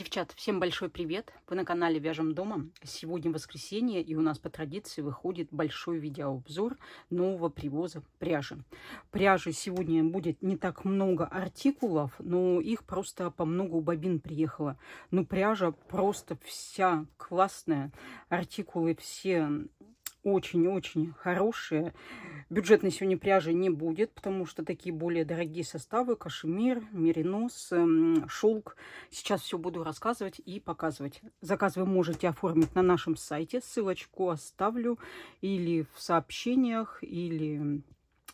Девчат, всем большой привет! Вы на канале Вяжем Дома. Сегодня воскресенье, и у нас по традиции выходит большой видеообзор нового привоза пряжи. Пряжи сегодня будет не так много артикулов, но их просто по много у бобин приехало. Но ну, пряжа просто вся классная. Артикулы все очень-очень хорошие. Бюджетной сегодня пряжи не будет, потому что такие более дорогие составы, кашемир, меринос, эм, шелк. Сейчас все буду рассказывать и показывать. Заказ вы можете оформить на нашем сайте, ссылочку оставлю или в сообщениях, или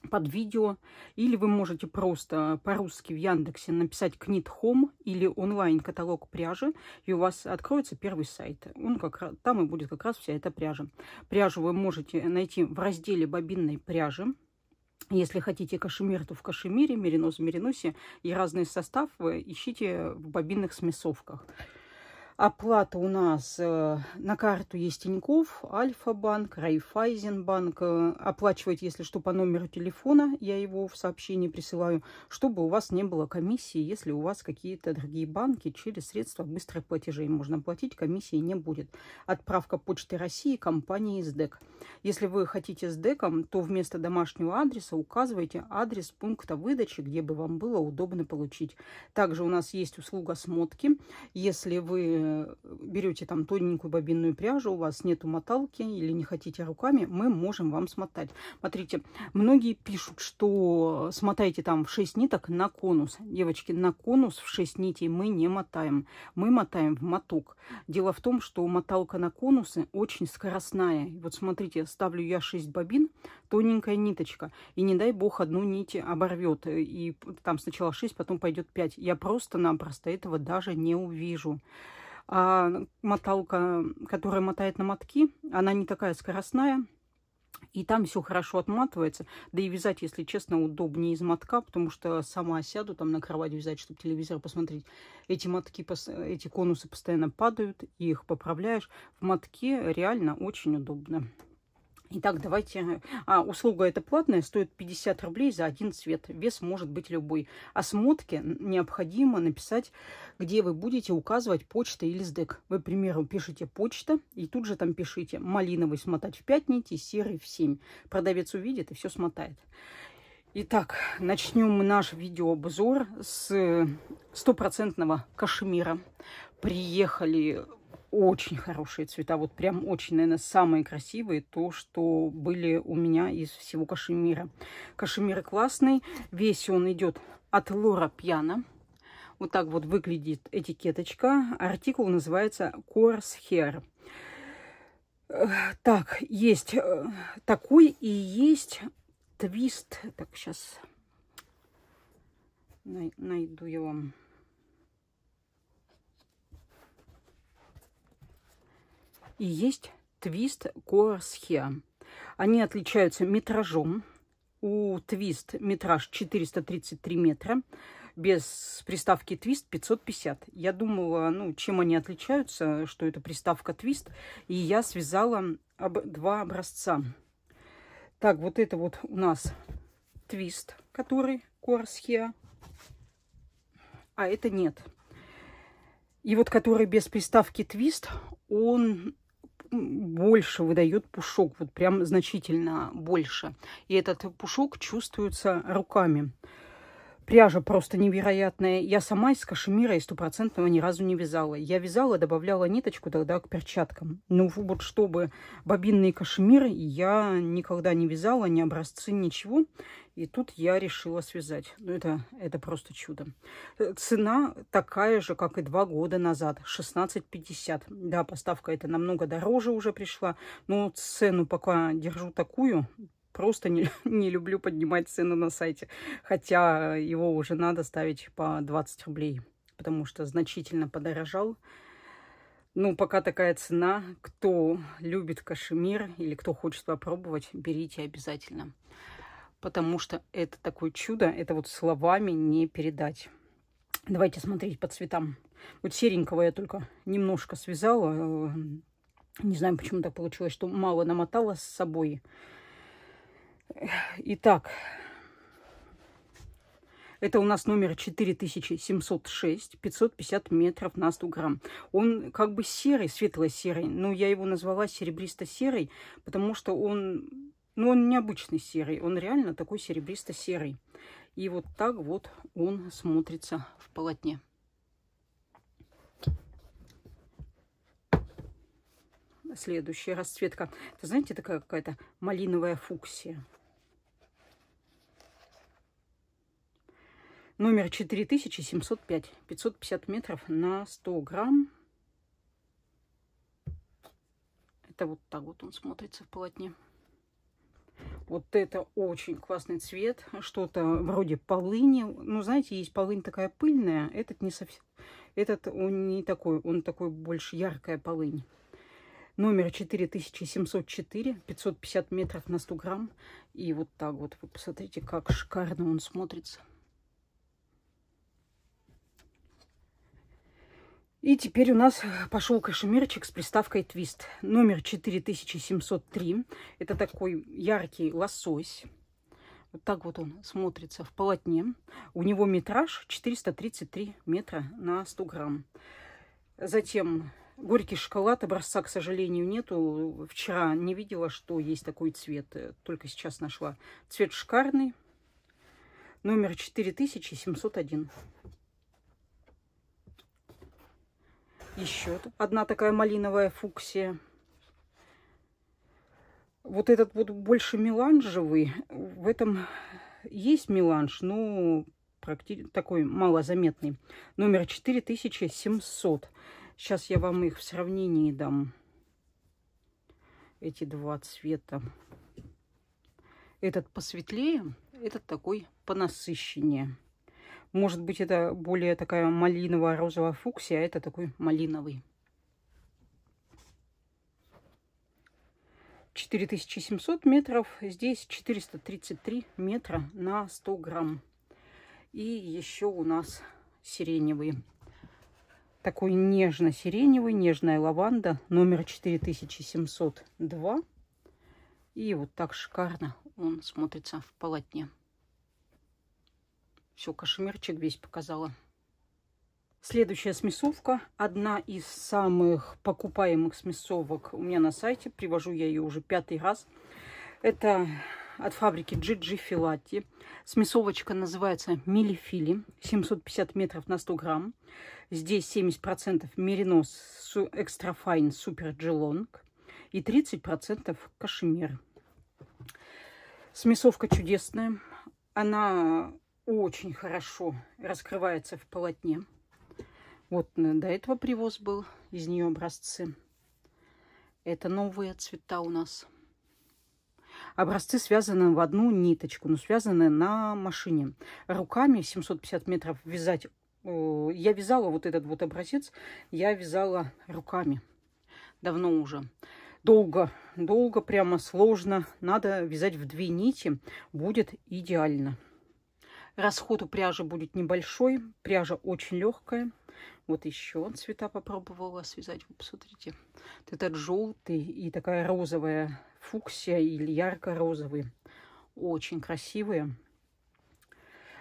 под видео. Или вы можете просто по-русски в Яндексе написать Knit.com или онлайн-каталог пряжи, и у вас откроется первый сайт. Он как раз, там и будет как раз вся эта пряжа. Пряжу вы можете найти в разделе бобинной пряжи. Если хотите кашемир, то в кашемире, меринос в мериносе. И разные составы ищите в бобинных смесовках. Оплата у нас э, на карту есть Тиньков, Альфа-банк, Райфайзенбанк. Э, оплачивать, если что, по номеру телефона. Я его в сообщении присылаю, чтобы у вас не было комиссии, если у вас какие-то другие банки через средства быстрых платежей можно платить, комиссии не будет. Отправка Почты России компании СДЭК. Если вы хотите с то вместо домашнего адреса указывайте адрес пункта выдачи, где бы вам было удобно получить. Также у нас есть услуга смотки. Если вы Э, берете там тоненькую бобинную пряжу, у вас нету моталки или не хотите руками, мы можем вам смотать. Смотрите, многие пишут, что смотайте там в 6 ниток на конус. Девочки, на конус в 6 нитей мы не мотаем. Мы мотаем в моток. Дело в том, что моталка на конусы очень скоростная. Вот смотрите, ставлю я 6 бобин, тоненькая ниточка. И не дай бог одну нить оборвет. И там сначала 6, потом пойдет 5. Я просто-напросто этого даже не увижу. А моталка, которая мотает на мотки, она не такая скоростная. И там все хорошо отматывается. Да и вязать, если честно, удобнее из мотка, потому что сама сяду там на кровать вязать, чтобы телевизор посмотреть. Эти мотки, эти конусы постоянно падают, их поправляешь. В мотке реально очень удобно. Итак, давайте... А, услуга эта платная, стоит 50 рублей за один цвет. Вес может быть любой. Осмотки необходимо написать, где вы будете указывать почта или сдэк. Вы, к примеру, пишите почта, и тут же там пишите малиновый смотать в 5 нитей, серый в 7. Продавец увидит и все смотает. Итак, начнем наш видеообзор с э, стопроцентного кашемира. Приехали очень хорошие цвета. Вот прям очень, наверное, самые красивые. То, что были у меня из всего кашемира. Кашемир классный. Весь он идет от Лора Пьяна. Вот так вот выглядит этикеточка. Артикул называется Coarse Hair. Э, так, есть э, такой и есть твист. Так, сейчас найду я вам. и есть твист Коарсхиа. Они отличаются метражом. У твист метраж 433 метра, без приставки твист 550. Я думала, ну, чем они отличаются, что это приставка твист, и я связала об... два образца. Так, вот это вот у нас твист, который Корсхия, а это нет. И вот который без приставки твист, он больше выдает пушок, вот прям значительно больше. И этот пушок чувствуется руками. Пряжа просто невероятная. Я сама из кашемира и стопроцентного ни разу не вязала. Я вязала, добавляла ниточку тогда к перчаткам. Ну вот чтобы бобинный кашемир я никогда не вязала, ни образцы, ничего. И тут я решила связать. Ну, это, это просто чудо. Э, цена такая же, как и два года назад. 16,50. Да, поставка это намного дороже уже пришла. Но цену пока держу такую, просто не, не люблю поднимать цену на сайте. Хотя его уже надо ставить по 20 рублей, потому что значительно подорожал. Ну, пока такая цена. Кто любит кашемир или кто хочет попробовать, берите обязательно. Потому что это такое чудо, это вот словами не передать. Давайте смотреть по цветам. Вот серенького я только немножко связала. Э, не знаю, почему так получилось, что мало намотала с собой. Итак, это у нас номер 4706, 550 метров на 100 грамм. Он как бы серый, светло-серый, но я его назвала серебристо-серый, потому что он, ну, он необычный серый, он реально такой серебристо-серый. И вот так вот он смотрится в полотне. Следующая расцветка. Это, знаете, такая какая-то малиновая фуксия. номер 4705, 550 метров на 100 грамм. Это вот так вот он смотрится в полотне. Вот это очень классный цвет, что-то вроде полыни. Ну, знаете, есть полынь такая пыльная, этот не совсем... Этот он не такой, он такой больше яркая полынь номер 4704, 550 метров на 100 грамм. И вот так вот, вы посмотрите, как шикарно он смотрится. И теперь у нас э, пошел кашемирчик с приставкой твист. Номер 4703. Это такой яркий лосось. Вот так вот он смотрится в полотне. У него метраж 433 метра на 100 грамм. Затем горький шоколад. Образца, к сожалению, нету. Вчера не видела, что есть такой цвет. Только сейчас нашла. Цвет шикарный. Номер 4701. Еще одна такая малиновая фуксия. Вот этот вот больше меланжевый. В этом есть меланж, но практически такой малозаметный. Номер 4700. Сейчас я вам их в сравнении дам. Эти два цвета. Этот посветлее, этот такой понасыщеннее. Может быть, это более такая малиновая розовая фуксия, а это такой малиновый. 4700 метров, здесь 433 метра на 100 грамм. И еще у нас сиреневый. Такой нежно-сиреневый, нежная лаванда, номер 4702. И вот так шикарно он смотрится в полотне. Все, кашемирчик весь показала. Следующая смесовка. Одна из самых покупаемых смесовок у меня на сайте. Привожу я ее уже пятый раз. Это от фабрики GG Filati. Смесовочка называется Милифили. 750 метров на 100 грамм. Здесь 70% меринос экстрафайн супер джелонг. И 30% кашемир. Смесовка чудесная. Она очень хорошо раскрывается в полотне. Вот э, до этого привоз был, из нее образцы. Это новые цвета у нас. Образцы связаны в одну ниточку, но связаны на машине. Руками 750 метров вязать. Э, я вязала вот этот вот образец, я вязала руками давно уже. Долго, долго, прямо сложно. Надо вязать в две нити, будет идеально. Расход у пряжи будет небольшой. Пряжа очень легкая. Вот еще цвета попробовала связать. Вы посмотрите. Вот этот желтый и такая розовая фуксия или ярко-розовый. Очень красивые.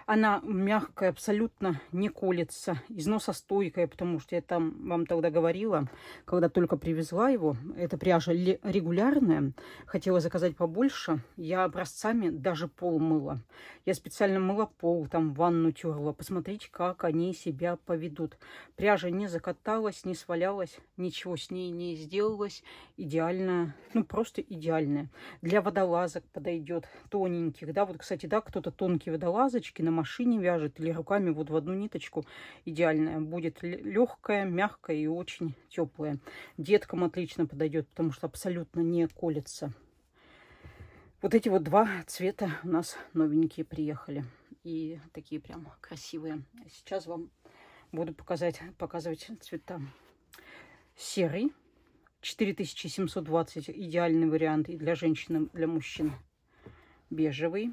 Она мягкая, абсолютно не колется, износостойкая, потому что я там вам тогда говорила, когда только привезла его, эта пряжа регулярная, хотела заказать побольше, я образцами даже пол мыла. Я специально мыла пол, там ванну терла. посмотреть как они себя поведут. Пряжа не закаталась, не свалялась, ничего с ней не сделалось. Идеальная, ну просто идеальная. Для водолазок подойдет, тоненьких, да, вот, кстати, да, кто-то тонкие водолазочки на машине вяжет или руками вот в одну ниточку идеальная. Будет легкая, мягкая и очень теплая. Деткам отлично подойдет, потому что абсолютно не колется. Вот эти вот два цвета у нас новенькие приехали. И такие прям красивые. Сейчас вам буду показать, показывать цвета. Серый 4720, идеальный вариант и для женщин, и для мужчин. Бежевый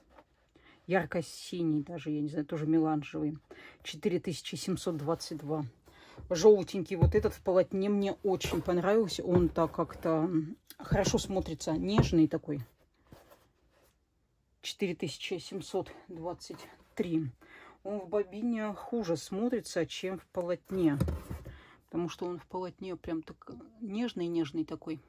ярко-синий даже, я не знаю, тоже меланжевый, 4722. Желтенький вот этот в полотне мне очень понравился, он так как-то хорошо смотрится, нежный такой, 4723. Он в бобине хуже смотрится, чем в полотне, потому что он в полотне прям так нежный-нежный такой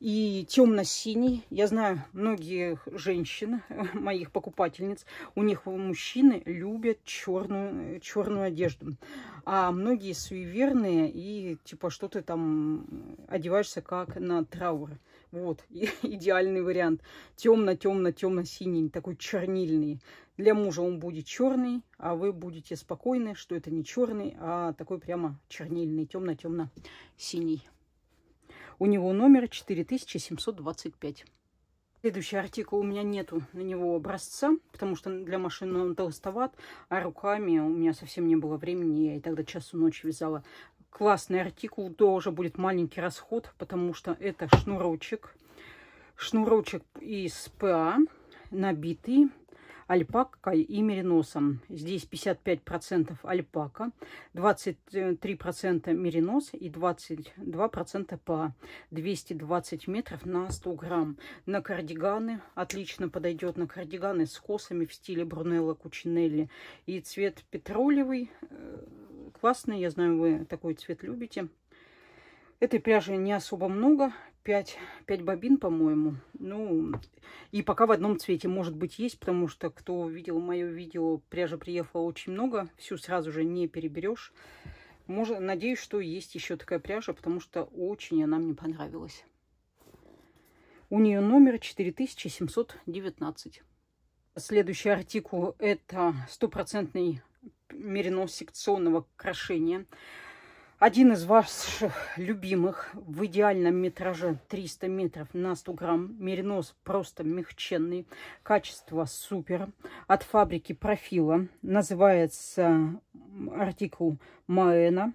и темно-синий. Я знаю многие женщин моих покупательниц, у них мужчины любят черную, черную одежду. А многие суеверные и типа что ты там одеваешься как на траур. Вот, идеальный вариант. Темно-темно-темно-синий, такой чернильный. Для мужа он будет черный, а вы будете спокойны, что это не черный, а такой прямо чернильный, темно-темно-синий. У него номер 4725. Следующий артикул у меня нету на него образца, потому что для машины он толстоват, а руками у меня совсем не было времени, я и тогда часу ночи вязала. Классный артикул, тоже будет маленький расход, потому что это шнурочек, шнурочек из ПА, набитый альпакой и мериносом. Здесь 55% альпака, 23% меринос и 22% по 220 метров на 100 грамм. На кардиганы отлично подойдет на кардиганы с косами в стиле Брунелла Кучинелли. И цвет петролевый э, классный, я знаю, вы такой цвет любите. Этой пряжи не особо много. 5, 5 бобин, по-моему. Ну, и пока в одном цвете, может быть, есть, потому что, кто видел мое видео, пряжа приехала очень много. Всю сразу же не переберешь. Может, надеюсь, что есть еще такая пряжа, потому что очень она мне понравилась. У нее номер 4719. Следующий артикул – это стопроцентный меринос секционного крошения. Один из ваших любимых в идеальном метраже 300 метров на 100 грамм. Меринос просто мягченный. Качество супер. От фабрики Профила. Называется артикул Маэна.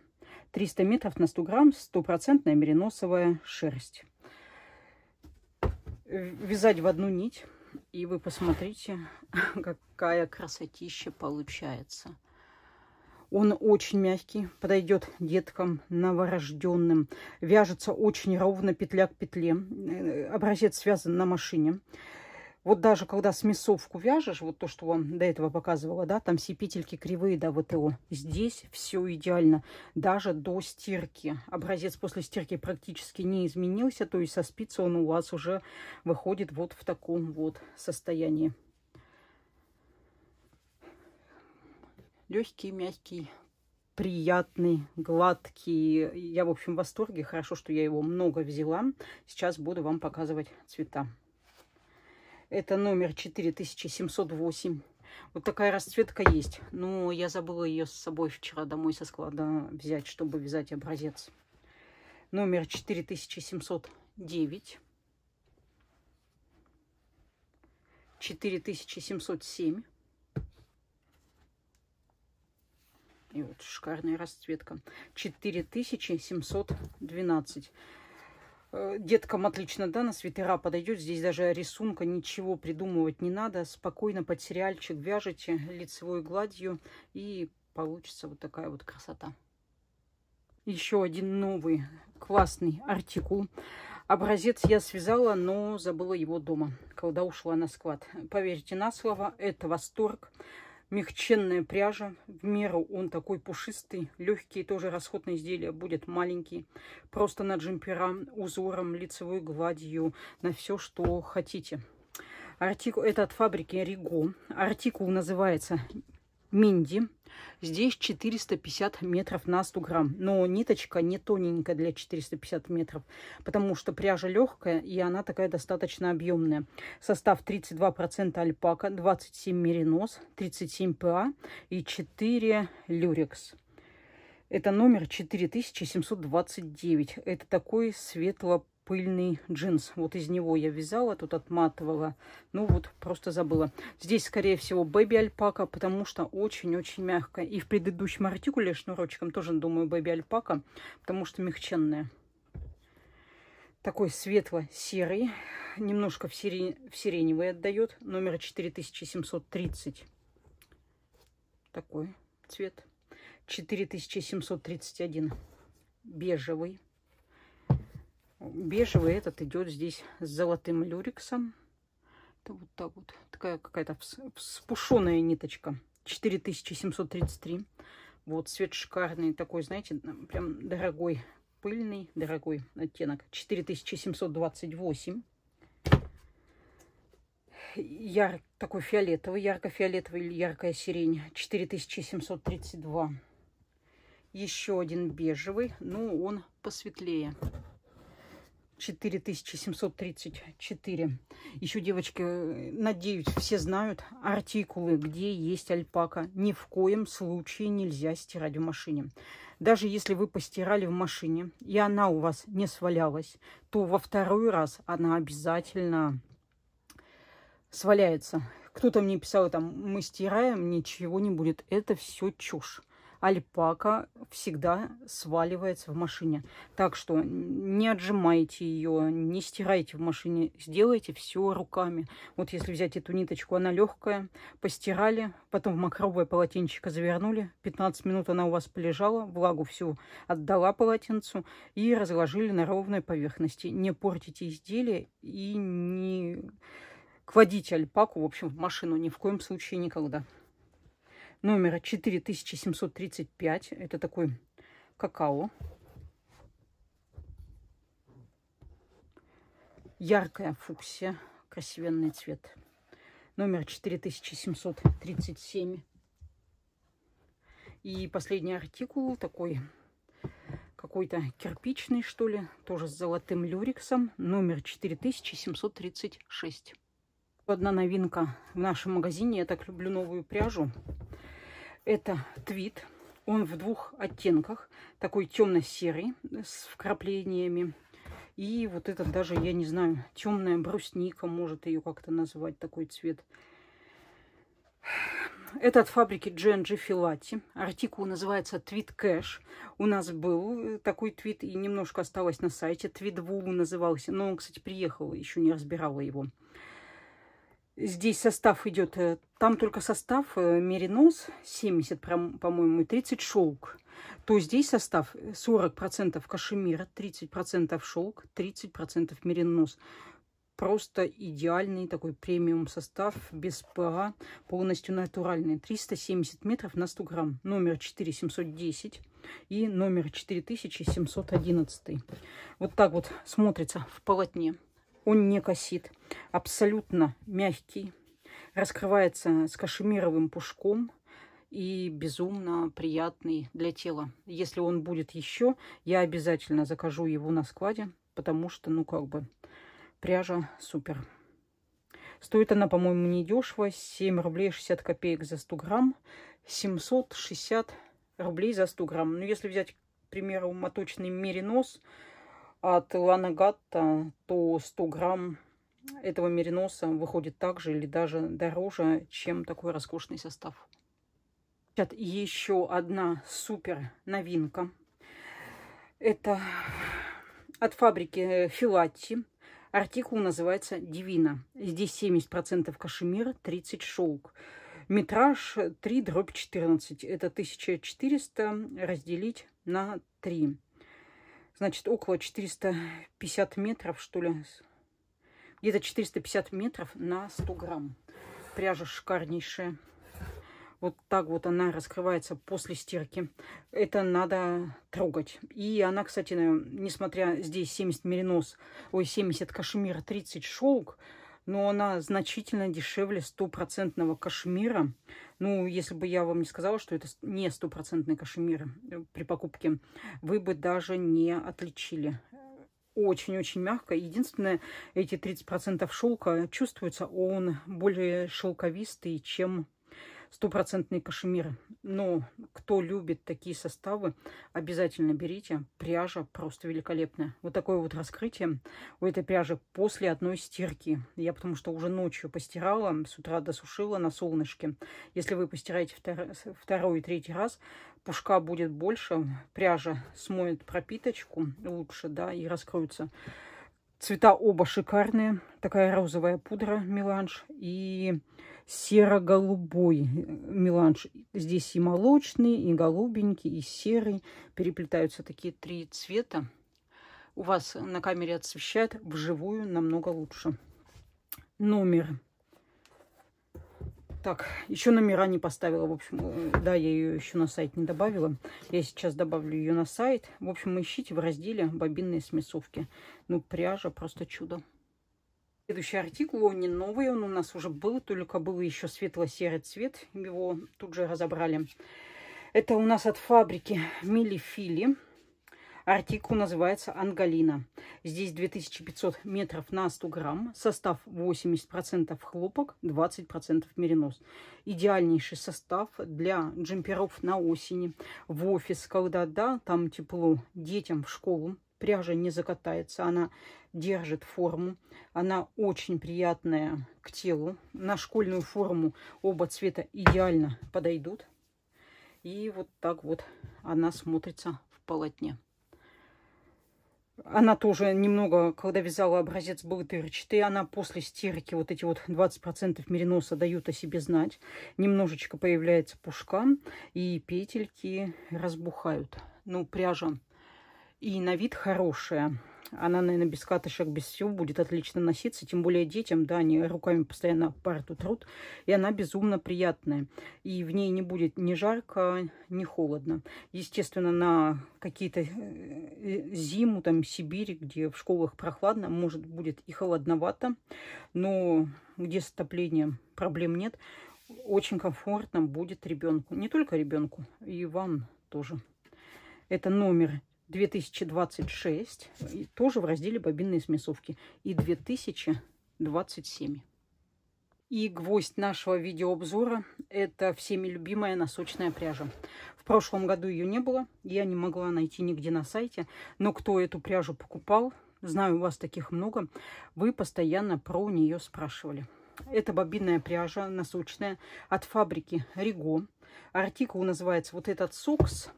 300 метров на 100 грамм. Стопроцентная мериносовая шерсть. Вязать в одну нить. И вы посмотрите, какая красотища получается. Он очень мягкий, подойдет деткам новорожденным. Вяжется очень ровно, петля к петле. Э, образец связан на машине. Вот даже когда смесовку вяжешь, вот то, что вам до этого показывала, да, там все петельки кривые до да, ВТО. Здесь все идеально, даже до стирки. Образец после стирки практически не изменился, то есть со спицы он у вас уже выходит вот в таком вот состоянии. легкий, мягкий, приятный, гладкий. Я, в общем, в восторге. Хорошо, что я его много взяла. Сейчас буду вам показывать цвета. Это номер 4708. Вот такая расцветка есть. Но я забыла ее с собой вчера домой со склада взять, чтобы вязать образец. Номер 4709. 4707. И вот шикарная расцветка. 4712. Э, деткам отлично, да, на свитера подойдет. Здесь даже рисунка ничего придумывать не надо. Спокойно под сериальчик вяжете лицевой гладью. И получится вот такая вот красота. Еще один новый классный артикул. Образец я связала, но забыла его дома, когда ушла на склад. Поверьте на слово, это восторг. Восторг мягченная пряжа. В меру он такой пушистый, легкий, тоже расходное изделие будет маленький. Просто на джемпера, узором, лицевой гладью, на все, что хотите. Артикул, это от фабрики Риго. Артикул называется Минди. Здесь 450 метров на 100 грамм. Но ниточка не тоненькая для 450 метров, потому что пряжа легкая и она такая достаточно объемная. Состав 32% альпака, 27% меринос, 37% ПА и 4% люрекс. Это номер 4729. Это такой светло пыльный джинс. Вот из него я вязала, тут отматывала. Ну вот, просто забыла. Здесь, скорее всего, бэби-альпака, потому что очень-очень мягко. И в предыдущем артикуле шнурочком тоже, думаю, бэби-альпака, потому что мягченная. Такой светло-серый, немножко в, сирен... в сиреневый отдает. Номер 4730. Такой цвет. 4731. Бежевый Бежевый этот идет здесь с золотым люриксом Это вот так вот. Такая какая-то вспушенная ниточка. 4733. Вот цвет шикарный. Такой, знаете, прям дорогой. Пыльный, дорогой оттенок. 4728 яр, такой фиолетовый, ярко-фиолетовый или яркая сирень. 4732. Еще один бежевый, но ну, он посветлее. 4734. Еще, девочки, надеюсь, все знают артикулы, где есть альпака. Ни в коем случае нельзя стирать в машине. Даже если вы постирали в машине, и она у вас не свалялась, то во второй раз она обязательно сваляется. Кто-то мне писал, там, мы стираем, ничего не будет. Это все чушь альпака всегда сваливается в машине. Так что не отжимайте ее, не стирайте в машине, сделайте все руками. Вот если взять эту ниточку, она легкая, постирали, потом в мокровое полотенчико завернули, 15 минут она у вас полежала, влагу всю отдала полотенцу и разложили на ровной поверхности. Не портите изделие и не кладите альпаку, в общем, в машину ни в коем случае никогда номера 4735. Это такой какао. Яркая фуксия, красивенный цвет. Номер 4737. И последний артикул такой какой-то кирпичный, что ли, тоже с золотым люриксом. номер 4736. Одна новинка в нашем магазине, я так люблю новую пряжу, это твит. Он в двух оттенках. Такой темно-серый с вкраплениями. И вот этот даже, я не знаю, темная брусника, может ее как-то назвать, такой цвет. Это от фабрики Дженджи Филати, Артикул называется Твит Кэш. У нас был э, такой твит и немножко осталось на сайте. Твит Вулу назывался. Но он, кстати, приехал, еще не разбирала его. Здесь состав идет, э, там только состав э, меринос 70, по-моему, и 30 шелк. То здесь состав 40% э, кашемира, 30% шелк, 30% меринос. Просто идеальный такой премиум состав, без ПА, полностью натуральный. 370 метров на 100 грамм. Номер 4710 и номер 4711. Вот так вот смотрится в полотне. Он не косит абсолютно мягкий, раскрывается с кашемировым пушком и безумно приятный для тела. Если он будет еще, я обязательно закажу его на складе, потому что, ну, как бы, пряжа супер. Стоит она, по-моему, недешево. 7 рублей 60 копеек за 100 грамм. 760 рублей за 100 грамм. ну, если взять, к примеру, моточный меринос от Лана то 100 грамм этого мериноса выходит так же или даже дороже, чем такой роскошный состав. Сейчас Еще одна супер новинка. Это от фабрики э, Филатти. Артикул называется «Дивина». Здесь 70% кашемир, 30 шелк. Метраж 3 дробь 14. Это 1400 разделить на 3. Значит, около 450 метров, что ли, где-то 450 метров на 100 грамм. Пряжа шикарнейшая. Вот так вот она раскрывается после стирки. Это надо трогать. И она, кстати, несмотря здесь 70 меринос, ой, 70 кашемира, 30 шелк, но она значительно дешевле стопроцентного кашемира. Ну, если бы я вам не сказала, что это не стопроцентный кашемир э, при покупке, вы бы даже не отличили очень-очень мягко. Единственное, эти 30% шелка чувствуется, он более шелковистый, чем стопроцентный кашемир. Но кто любит такие составы, обязательно берите. Пряжа просто великолепная. Вот такое вот раскрытие у этой пряжи после одной стирки. Я потому что уже ночью постирала, с утра досушила на солнышке. Если вы постираете втор... второй и третий раз, пушка будет больше, пряжа смоет пропиточку лучше, да, и раскроются Цвета оба шикарные. Такая розовая пудра меланж и серо-голубой э, меланж. Здесь и молочный, и голубенький, и серый. Переплетаются такие три цвета. У вас на камере отсвещает, вживую намного лучше. Номер так, еще номера не поставила. В общем, э, да, я ее еще на сайт не добавила. Я сейчас добавлю ее на сайт. В общем, ищите в разделе бобинные смесовки. Ну, пряжа просто чудо. Следующий артикул, он не новый, он у нас уже был, только был еще светло-серый цвет. Его тут же разобрали. Это у нас от фабрики Милифили. Артикул называется «Ангалина». Здесь 2500 метров на 100 грамм. Состав 80% хлопок, 20% меринос. Идеальнейший состав для джемперов на осени. В офис, когда да, там тепло, детям в школу. Пряжа не закатается, она держит форму. Она очень приятная к телу. На школьную форму оба цвета идеально подойдут. И вот так вот она смотрится в полотне она тоже немного, когда вязала образец был дырчатый, она после стирки вот эти вот 20% мериноса дают о себе знать. Немножечко появляется пушка, и петельки разбухают. Ну, пряжа и на вид хорошая. Она, наверное, без катышек, без всего будет отлично носиться. Тем более детям, да, они руками постоянно парту труд. И она безумно приятная. И в ней не будет ни жарко, ни холодно. Естественно, на какие-то э, зиму, там, Сибири, где в школах прохладно, может, будет и холодновато. Но где с отоплением проблем нет, очень комфортно будет ребенку. Не только ребенку, и вам тоже. Это номер 2026, и тоже в разделе бобинные смесовки, и 2027. И гвоздь нашего видеообзора – это всеми любимая носочная пряжа. В прошлом году ее не было, я не могла найти нигде на сайте, но кто эту пряжу покупал, знаю, у вас таких много, вы постоянно про нее спрашивали. Это бобинная пряжа носочная от фабрики Риго. Артикул называется вот этот «Сокс»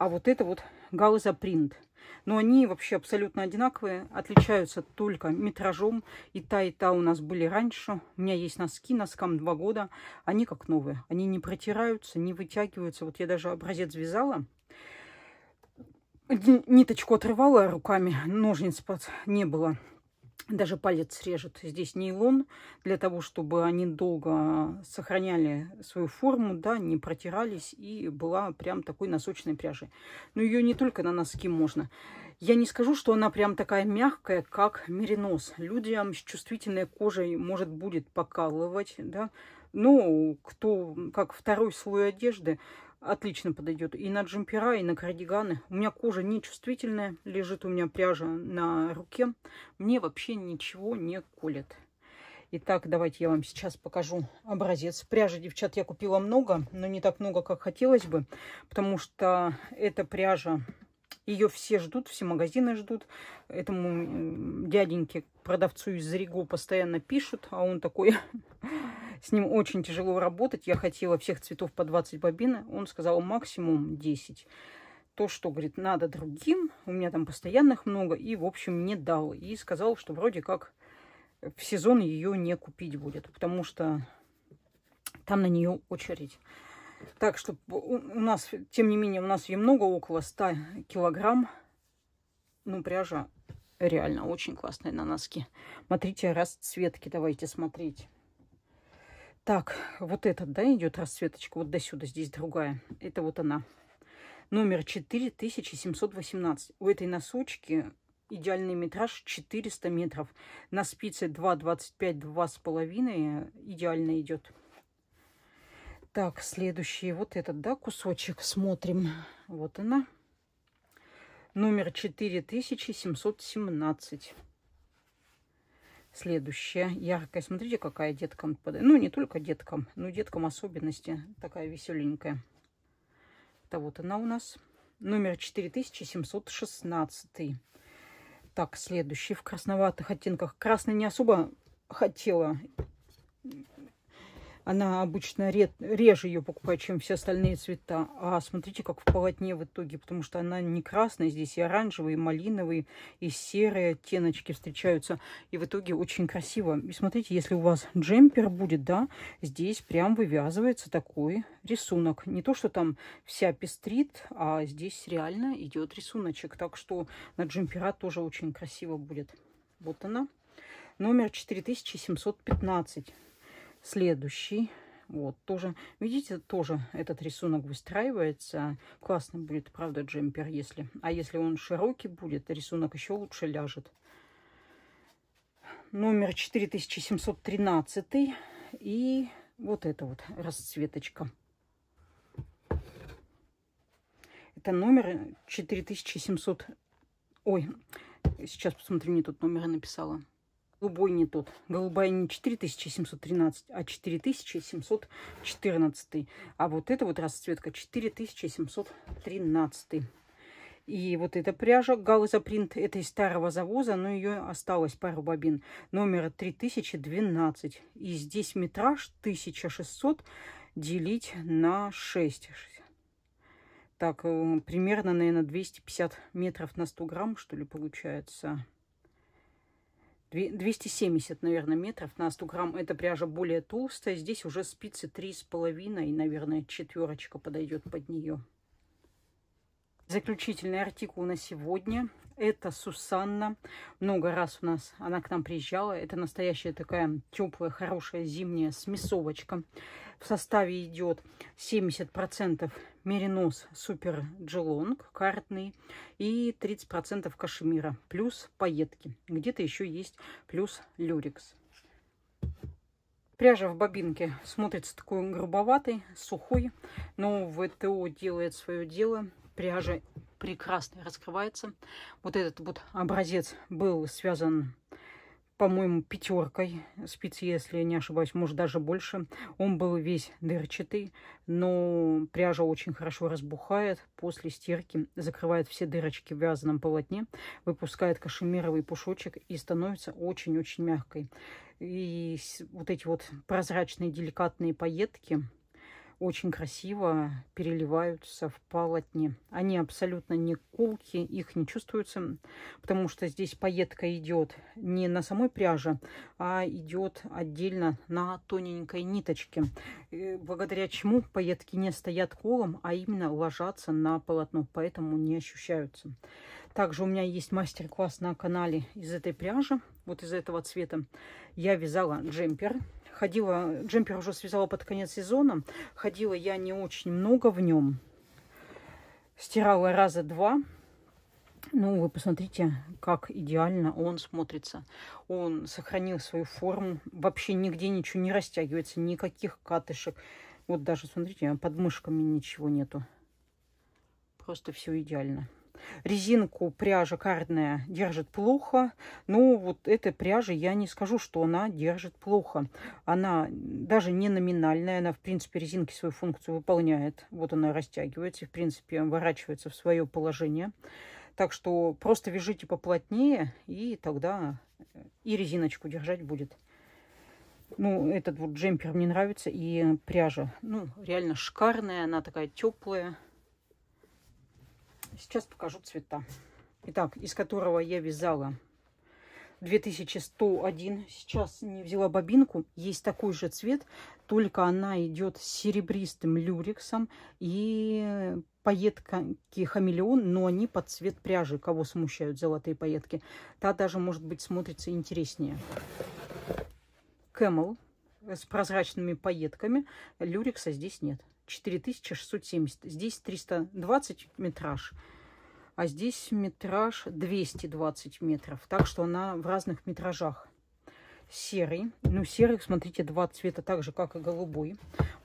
а вот это вот Гауза Но они вообще абсолютно одинаковые, отличаются только метражом. И та, и та у нас были раньше. У меня есть носки, носкам два года. Они как новые. Они не протираются, не вытягиваются. Вот я даже образец вязала. Ниточку отрывала руками, ножниц под не было даже палец срежет, здесь нейлон, для того, чтобы они долго сохраняли свою форму, да, не протирались и была прям такой носочной пряжи. Но ее не только на носки можно. Я не скажу, что она прям такая мягкая, как меринос. Людям с чувствительной кожей может будет покалывать, да. Но кто, как второй слой одежды, отлично подойдет и на джемпера, и на кардиганы. У меня кожа нечувствительная, лежит у меня пряжа на руке. Мне вообще ничего не колет. Итак, давайте я вам сейчас покажу образец. Пряжи, девчат, я купила много, но не так много, как хотелось бы, потому что эта пряжа ее все ждут, все магазины ждут. Этому дяденьке, продавцу из Риго постоянно пишут, а он такой... С ним очень тяжело работать. Я хотела всех цветов по 20 бобин. Он сказал максимум 10 то, что, говорит, надо другим. У меня там постоянных много. И, в общем, не дал. И сказал, что вроде как в сезон ее не купить будет. Потому что там на нее очередь. Так что у нас, тем не менее, у нас ее много, около 100 килограмм. Ну, пряжа реально очень классная на носки. Смотрите, расцветки давайте смотреть. Так, вот этот, да, идет расцветочка. Вот до сюда, здесь другая. Это вот она. Номер 4718. У этой носочки идеальный метраж 400 метров. На спице 2,25-2,5 идеально идет. Так, следующий вот этот, да, кусочек смотрим. Вот она. Номер 4717. Следующая яркая. Смотрите, какая деткам подает. Ну, не только деткам, но деткам особенности. Такая веселенькая. Это вот она у нас. Номер 4716. Так, следующий в красноватых оттенках. Красный не особо хотела она обычно ред, реже ее покупает, чем все остальные цвета. А смотрите, как в полотне в итоге, потому что она не красная. Здесь и оранжевые, и малиновые, и серые оттеночки встречаются. И в итоге очень красиво. И смотрите, если у вас джемпер будет, да, здесь прям вывязывается такой рисунок. Не то, что там вся пестрит, а здесь реально идет рисуночек. Так что на джемпера тоже очень красиво будет. Вот она. Номер 4715. Следующий. Вот, тоже, видите, тоже этот рисунок выстраивается. Классно будет, правда, джемпер, если... А если он широкий будет, рисунок еще лучше ляжет. Номер 4713. И вот эта вот расцветочка. Это номер 4700... Ой, сейчас посмотрю, не тот номер написала. Голубой не тот. Голубая не 4713, а 4714. А вот это вот расцветка 4713. И вот эта пряжа Гауза Принт, это из старого завоза, но ее осталось пару бобин. Номер 3012. И здесь метраж 1600 делить на 6. Так, э, примерно, наверное, 250 метров на 100 грамм, что ли, получается. 270, наверное, метров на 100 грамм. Эта пряжа более толстая. Здесь уже спицы 3,5 и, наверное, четверочка подойдет под нее. Заключительный артикул на сегодня. Это Сусанна. Много раз у нас она к нам приезжала. Это настоящая такая теплая, хорошая зимняя смесовочка. В составе идет 70% меринос супер джелонг картный и 30% кашемира. Плюс пайетки. Где-то еще есть плюс люрикс. Пряжа в бобинке смотрится такой грубоватой, сухой, но ВТО делает свое дело пряжа прекрасно раскрывается. Вот этот вот образец был связан, по-моему, пятеркой спиц, если не ошибаюсь, может даже больше. Он был весь дырчатый, но пряжа очень хорошо разбухает после стирки, закрывает все дырочки в вязаном полотне, выпускает кашемировый пушочек и становится очень-очень мягкой. И вот эти вот прозрачные деликатные пайетки – очень красиво переливаются в полотне. Они абсолютно не колки, их не чувствуется, потому что здесь поетка идет не на самой пряже, а идет отдельно на тоненькой ниточке, э, благодаря чему поетки не стоят колом, а именно ложатся на полотно, поэтому не ощущаются. Также у меня есть мастер-класс на канале из этой пряжи, вот из этого цвета. Я вязала джемпер Ходила, джемпер уже связала под конец сезона. Ходила я не очень много в нем. Стирала раза два. Ну, вы посмотрите, как идеально он смотрится. Он сохранил свою форму. Вообще нигде ничего не растягивается, никаких катышек. Вот даже, смотрите, под мышками ничего нету. Просто все идеально. Резинку пряжа кардная держит плохо. ну вот этой пряжи я не скажу, что она держит плохо. Она даже не номинальная. Она, в принципе, резинки свою функцию выполняет. Вот она растягивается в принципе, ворачивается в свое положение. Так что просто вяжите поплотнее, и тогда э, и резиночку держать будет. Ну, этот вот джемпер мне нравится, и пряжа, ну, реально шикарная, она такая теплая. Сейчас покажу цвета. Итак, из которого я вязала 2101. Сейчас не взяла бобинку. Есть такой же цвет, только она идет с серебристым люрексом и пайетки хамелеон, но они под цвет пряжи. Кого смущают золотые пайетки? Та даже, может быть, смотрится интереснее. Кэмл с прозрачными пайетками. Люрекса здесь нет. 4670. Здесь 320 метраж, а здесь метраж 220 метров. Так что она в разных метражах. Серый. Ну, серый, смотрите, два цвета, так же, как и голубой.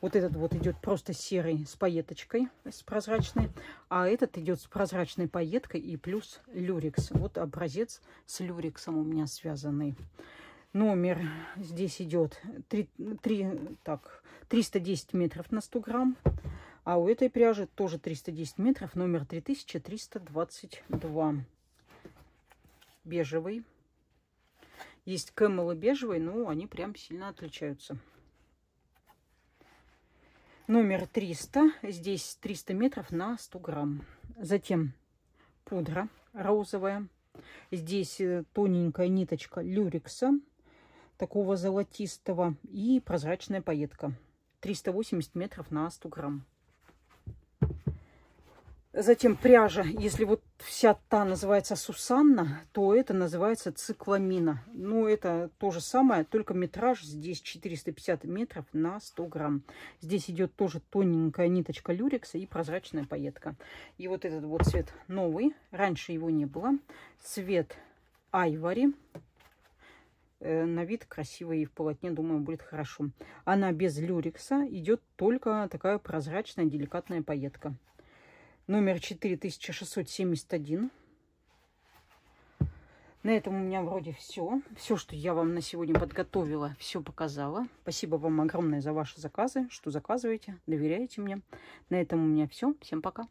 Вот этот вот идет просто серый с пайеточкой, с прозрачной. А этот идет с прозрачной пайеткой и плюс люрикс. Вот образец с люриксом у меня связанный. Номер здесь идет 3, 3, так, 310 метров на 100 грамм. А у этой пряжи тоже 310 метров, номер 3322. Бежевый. Есть кэмел и бежевый, но они прям сильно отличаются. Номер 300. Здесь 300 метров на 100 грамм. Затем пудра розовая. Здесь э, тоненькая ниточка люрикса такого золотистого. И прозрачная пайетка. 380 метров на 100 грамм. Затем пряжа, если вот вся та называется Сусанна, то это называется цикламина. но ну, это то же самое, только метраж здесь 450 метров на 100 грамм. Здесь идет тоже тоненькая ниточка люрекса и прозрачная пайетка. И вот этот вот цвет новый, раньше его не было. Цвет айвори, Э, на вид красивая и в полотне, думаю, будет хорошо. Она без люрикса, идет только такая прозрачная, деликатная пайетка. Номер 4671. На этом у меня вроде все. Все, что я вам на сегодня подготовила, все показала. Спасибо вам огромное за ваши заказы, что заказываете, доверяете мне. На этом у меня все. Всем пока.